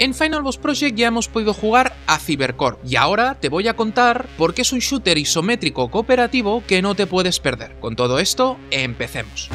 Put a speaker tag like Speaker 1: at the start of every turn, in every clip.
Speaker 1: En Final Boss Project ya hemos podido jugar a CyberCore, y ahora te voy a contar por qué es un shooter isométrico cooperativo que no te puedes perder. Con todo esto, empecemos.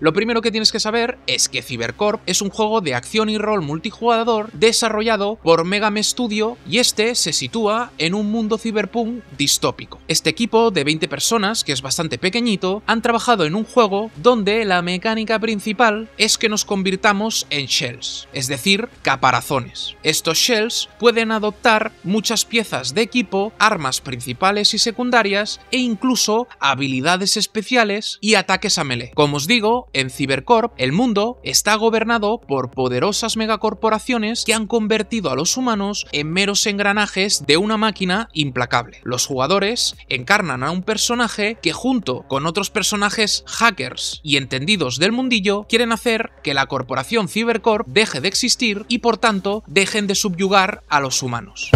Speaker 1: Lo primero que tienes que saber es que Cybercorp es un juego de acción y rol multijugador desarrollado por Megame Studio y este se sitúa en un mundo ciberpunk distópico. Este equipo de 20 personas, que es bastante pequeñito, han trabajado en un juego donde la mecánica principal es que nos convirtamos en shells, es decir, caparazones. Estos shells pueden adoptar muchas piezas de equipo, armas principales y secundarias e incluso habilidades especiales y ataques a melee. Como os digo, en Cybercorp, el mundo está gobernado por poderosas megacorporaciones que han convertido a los humanos en meros engranajes de una máquina implacable. Los jugadores encarnan a un personaje que junto con otros personajes hackers y entendidos del mundillo quieren hacer que la corporación Cybercorp deje de existir y por tanto dejen de subyugar a los humanos.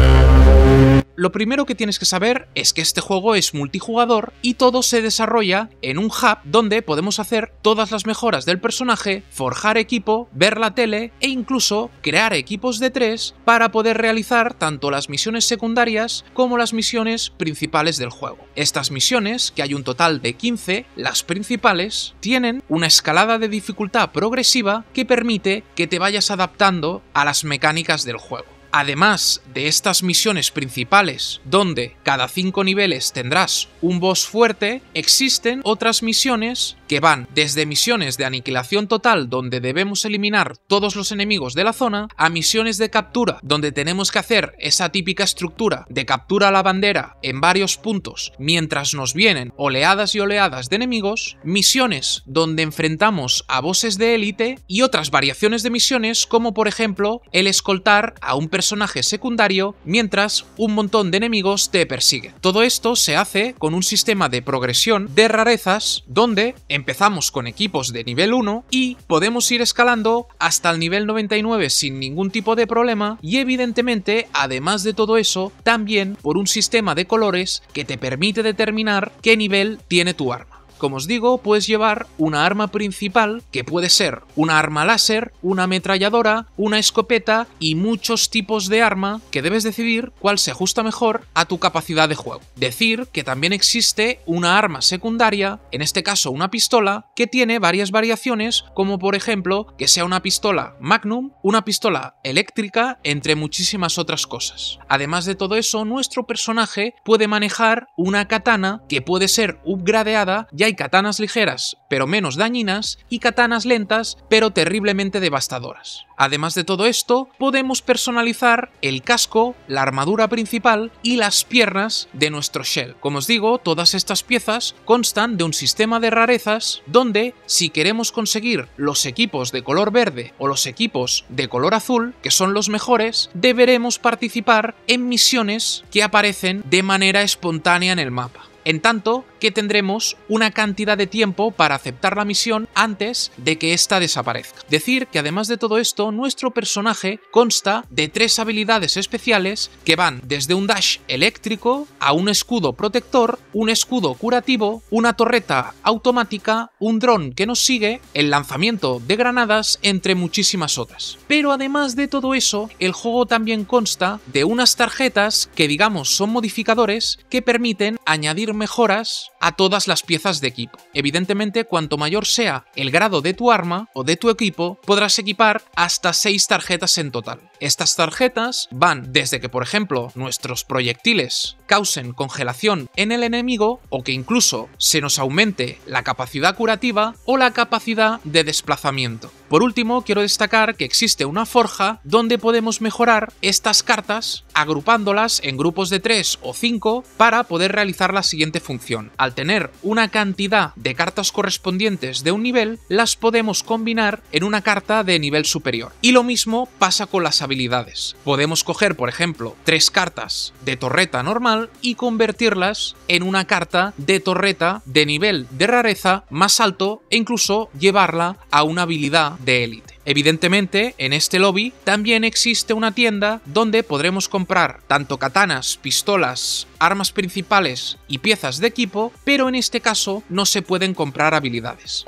Speaker 1: Lo primero que tienes que saber es que este juego es multijugador y todo se desarrolla en un hub donde podemos hacer todas las mejoras del personaje, forjar equipo, ver la tele e incluso crear equipos de tres para poder realizar tanto las misiones secundarias como las misiones principales del juego. Estas misiones, que hay un total de 15, las principales, tienen una escalada de dificultad progresiva que permite que te vayas adaptando a las mecánicas del juego. Además de estas misiones principales, donde cada cinco niveles tendrás un boss fuerte, existen otras misiones que van desde misiones de aniquilación total donde debemos eliminar todos los enemigos de la zona, a misiones de captura donde tenemos que hacer esa típica estructura de captura a la bandera en varios puntos mientras nos vienen oleadas y oleadas de enemigos, misiones donde enfrentamos a bosses de élite y otras variaciones de misiones como por ejemplo el escoltar a un personaje personaje secundario, mientras un montón de enemigos te persiguen. Todo esto se hace con un sistema de progresión de rarezas donde empezamos con equipos de nivel 1 y podemos ir escalando hasta el nivel 99 sin ningún tipo de problema y evidentemente, además de todo eso, también por un sistema de colores que te permite determinar qué nivel tiene tu arma como os digo, puedes llevar una arma principal que puede ser una arma láser, una ametralladora, una escopeta y muchos tipos de arma que debes decidir cuál se ajusta mejor a tu capacidad de juego. Decir que también existe una arma secundaria, en este caso una pistola, que tiene varias variaciones como por ejemplo que sea una pistola magnum, una pistola eléctrica, entre muchísimas otras cosas. Además de todo eso, nuestro personaje puede manejar una katana que puede ser upgradeada y hay katanas ligeras, pero menos dañinas, y katanas lentas, pero terriblemente devastadoras. Además de todo esto, podemos personalizar el casco, la armadura principal y las piernas de nuestro Shell. Como os digo, todas estas piezas constan de un sistema de rarezas donde, si queremos conseguir los equipos de color verde o los equipos de color azul, que son los mejores, deberemos participar en misiones que aparecen de manera espontánea en el mapa. En tanto, que tendremos una cantidad de tiempo para aceptar la misión antes de que ésta desaparezca. Decir que además de todo esto, nuestro personaje consta de tres habilidades especiales que van desde un dash eléctrico a un escudo protector, un escudo curativo, una torreta automática, un dron que nos sigue, el lanzamiento de granadas, entre muchísimas otras. Pero además de todo eso, el juego también consta de unas tarjetas que digamos son modificadores que permiten añadir mejoras a todas las piezas de equipo. Evidentemente, cuanto mayor sea el grado de tu arma o de tu equipo, podrás equipar hasta 6 tarjetas en total. Estas tarjetas van desde que, por ejemplo, nuestros proyectiles causen congelación en el enemigo o que incluso se nos aumente la capacidad curativa o la capacidad de desplazamiento. Por último, quiero destacar que existe una forja donde podemos mejorar estas cartas agrupándolas en grupos de 3 o 5 para poder realizar la siguiente función. Al tener una cantidad de cartas correspondientes de un nivel, las podemos combinar en una carta de nivel superior. Y lo mismo pasa con las habilidades. Podemos coger, por ejemplo, tres cartas de torreta normal y convertirlas en una carta de torreta de nivel de rareza más alto e incluso llevarla a una habilidad de élite. Evidentemente, en este lobby también existe una tienda donde podremos comprar tanto katanas, pistolas, armas principales y piezas de equipo, pero en este caso no se pueden comprar habilidades.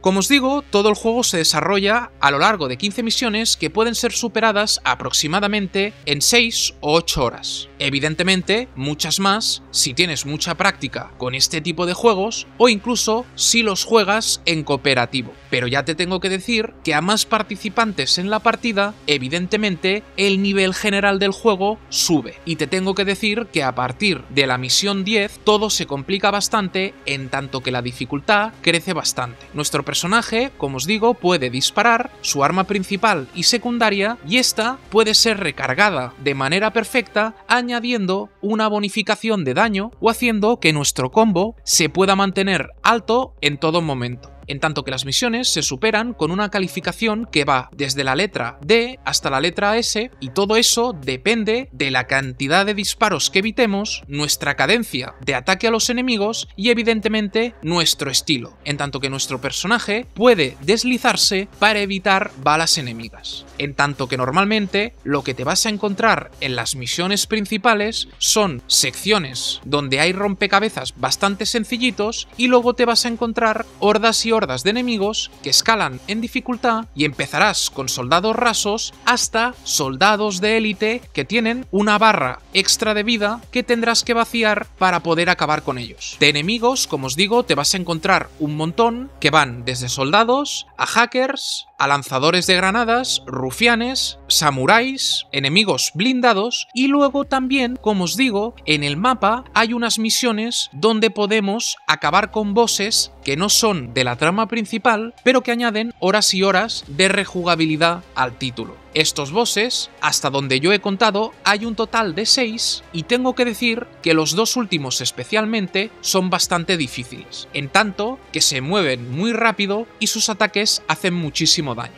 Speaker 1: Como os digo, todo el juego se desarrolla a lo largo de 15 misiones que pueden ser superadas aproximadamente en 6 o 8 horas. Evidentemente, muchas más si tienes mucha práctica con este tipo de juegos o incluso si los juegas en cooperativo. Pero ya te tengo que decir que a más participantes en la partida, evidentemente el nivel general del juego sube. Y te tengo que decir que a partir de la misión 10 todo se complica bastante en tanto que la dificultad crece bastante. Nuestro personaje, como os digo, puede disparar su arma principal y secundaria y esta puede ser recargada de manera perfecta añadiendo una bonificación de daño o haciendo que nuestro combo se pueda mantener alto en todo momento en tanto que las misiones se superan con una calificación que va desde la letra D hasta la letra S y todo eso depende de la cantidad de disparos que evitemos, nuestra cadencia de ataque a los enemigos y evidentemente nuestro estilo, en tanto que nuestro personaje puede deslizarse para evitar balas enemigas. En tanto que normalmente lo que te vas a encontrar en las misiones principales son secciones donde hay rompecabezas bastante sencillitos y luego te vas a encontrar hordas y de enemigos que escalan en dificultad y empezarás con soldados rasos hasta soldados de élite que tienen una barra extra de vida que tendrás que vaciar para poder acabar con ellos. De enemigos, como os digo, te vas a encontrar un montón que van desde soldados a hackers, a lanzadores de granadas, rufianes, samuráis, enemigos blindados y luego también, como os digo, en el mapa hay unas misiones donde podemos acabar con bosses que no son de la trama principal, pero que añaden horas y horas de rejugabilidad al título. Estos bosses, hasta donde yo he contado, hay un total de 6 y tengo que decir que los dos últimos especialmente son bastante difíciles, en tanto que se mueven muy rápido y sus ataques hacen muchísimo daño.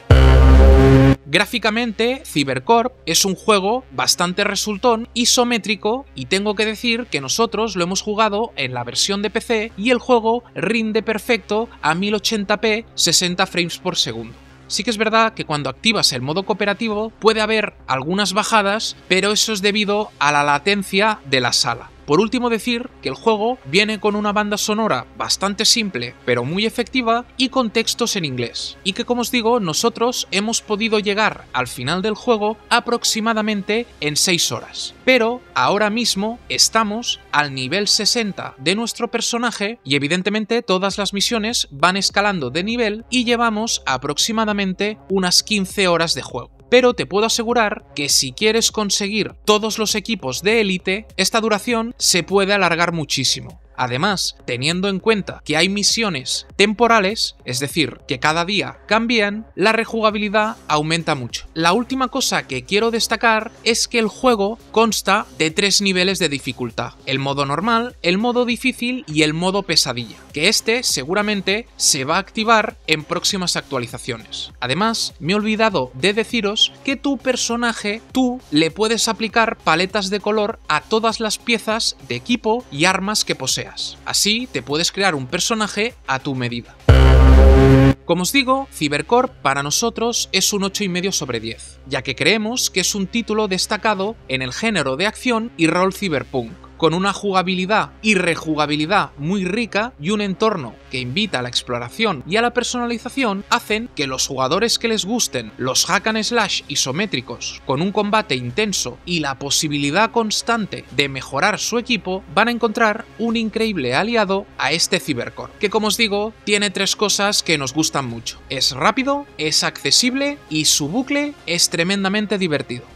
Speaker 1: Gráficamente, Cybercorp es un juego bastante resultón, isométrico, y tengo que decir que nosotros lo hemos jugado en la versión de PC y el juego rinde perfecto a 1080p 60 frames por segundo. Sí que es verdad que cuando activas el modo cooperativo puede haber algunas bajadas, pero eso es debido a la latencia de la sala. Por último decir que el juego viene con una banda sonora bastante simple pero muy efectiva y con textos en inglés, y que como os digo nosotros hemos podido llegar al final del juego aproximadamente en 6 horas, pero ahora mismo estamos al nivel 60 de nuestro personaje y evidentemente todas las misiones van escalando de nivel y llevamos aproximadamente unas 15 horas de juego pero te puedo asegurar que si quieres conseguir todos los equipos de élite, esta duración se puede alargar muchísimo. Además, teniendo en cuenta que hay misiones temporales, es decir, que cada día cambian, la rejugabilidad aumenta mucho. La última cosa que quiero destacar es que el juego consta de tres niveles de dificultad, el modo normal, el modo difícil y el modo pesadilla, que este seguramente se va a activar en próximas actualizaciones. Además, me he olvidado de deciros que tu personaje, tú le puedes aplicar paletas de color a todas las piezas de equipo y armas que posea. Así te puedes crear un personaje a tu medida. Como os digo, Cybercorp para nosotros es un 8,5 sobre 10, ya que creemos que es un título destacado en el género de acción y rol cyberpunk con una jugabilidad y rejugabilidad muy rica y un entorno que invita a la exploración y a la personalización, hacen que los jugadores que les gusten los hack and slash isométricos con un combate intenso y la posibilidad constante de mejorar su equipo, van a encontrar un increíble aliado a este Cybercore, que como os digo, tiene tres cosas que nos gustan mucho. Es rápido, es accesible y su bucle es tremendamente divertido.